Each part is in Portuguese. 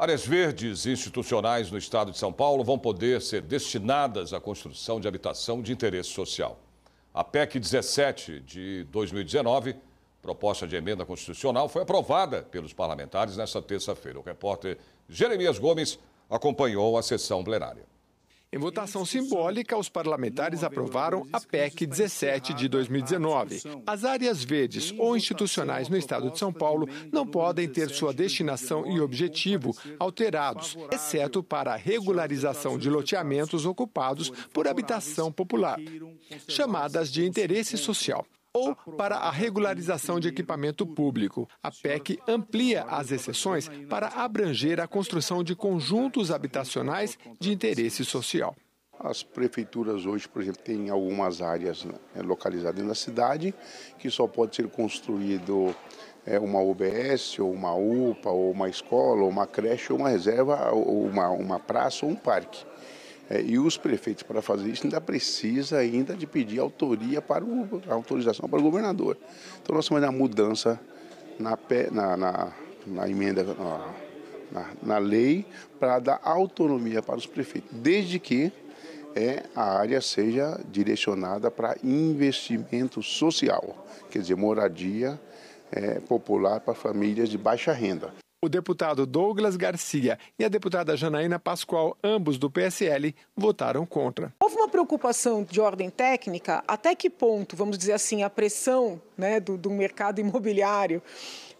Áreas verdes institucionais no estado de São Paulo vão poder ser destinadas à construção de habitação de interesse social. A PEC 17 de 2019, proposta de emenda constitucional, foi aprovada pelos parlamentares nesta terça-feira. O repórter Jeremias Gomes acompanhou a sessão plenária. Em votação simbólica, os parlamentares aprovaram a PEC 17 de 2019. As áreas verdes ou institucionais no estado de São Paulo não podem ter sua destinação e objetivo alterados, exceto para a regularização de loteamentos ocupados por habitação popular, chamadas de interesse social ou para a regularização de equipamento público. A PEC amplia as exceções para abranger a construção de conjuntos habitacionais de interesse social. As prefeituras hoje, por exemplo, têm algumas áreas né, localizadas na cidade que só pode ser construído é, uma UBS, ou uma UPA, ou uma escola, ou uma creche, ou uma reserva, ou uma, uma praça, ou um parque. É, e os prefeitos, para fazer isso, ainda precisa ainda de pedir autoria para o, autorização para o governador. Então nós estamos na mudança na, na, na, na emenda, na, na lei, para dar autonomia para os prefeitos, desde que é, a área seja direcionada para investimento social, quer dizer, moradia é, popular para famílias de baixa renda. O deputado Douglas Garcia e a deputada Janaína Pascoal, ambos do PSL, votaram contra. Houve uma preocupação de ordem técnica, até que ponto, vamos dizer assim, a pressão né, do, do mercado imobiliário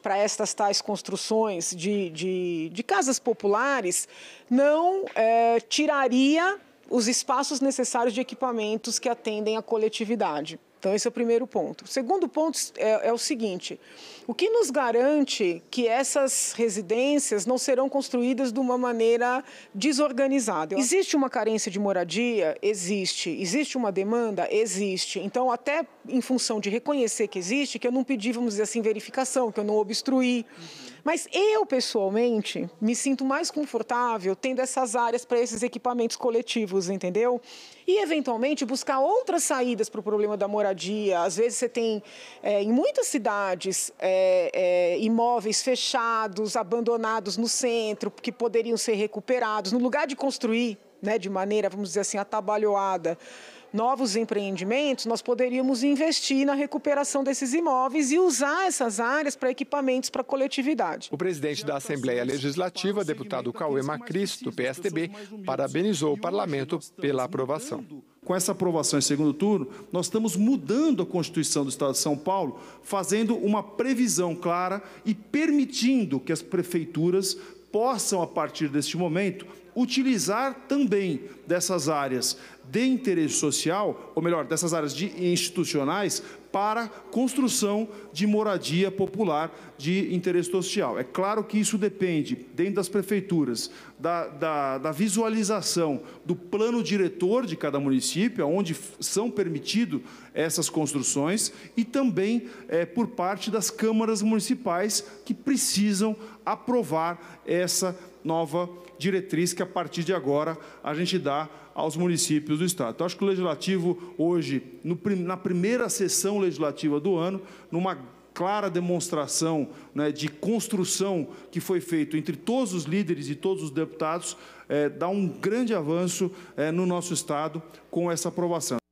para estas tais construções de, de, de casas populares não é, tiraria os espaços necessários de equipamentos que atendem à coletividade. Então, esse é o primeiro ponto. O segundo ponto é, é, o seguinte: o que nos garante que essas residências não serão construídas de uma maneira desorganizada? Existe uma carência de moradia? Existe. Existe uma demanda? Existe. Então, até em função de reconhecer que existe, que eu não pedi, vamos dizer assim, verificação, que eu não obstruí. Uhum mas eu, pessoalmente, me sinto mais confortável tendo essas áreas para esses equipamentos coletivos, entendeu? E, eventualmente, buscar outras saídas para o problema da moradia. Às vezes, você tem, é, em muitas cidades, é, é, imóveis fechados, abandonados no centro, que poderiam ser recuperados. No lugar de construir né, de maneira, vamos dizer assim, atabalhoada novos empreendimentos, nós poderíamos investir na recuperação desses imóveis e usar essas áreas para equipamentos para a coletividade. O presidente da Assembleia Legislativa, deputado Cauê Macris, do PSDB, parabenizou o parlamento pela aprovação. Com essa aprovação em segundo turno, nós estamos mudando a Constituição do Estado de São Paulo, fazendo uma previsão clara e permitindo que as prefeituras possam, a partir deste momento, utilizar também dessas áreas de interesse social, ou melhor, dessas áreas de institucionais, para construção de moradia popular de interesse social. É claro que isso depende, dentro das prefeituras, da, da, da visualização do plano diretor de cada município, onde são permitidas essas construções, e também é, por parte das câmaras municipais, que precisam aprovar essa nova diretriz que, a partir de agora, a gente dá aos municípios do Estado. Então, acho que o Legislativo, hoje, no, na primeira sessão legislativa do ano, numa clara demonstração né, de construção que foi feito entre todos os líderes e todos os deputados, é, dá um grande avanço é, no nosso Estado com essa aprovação.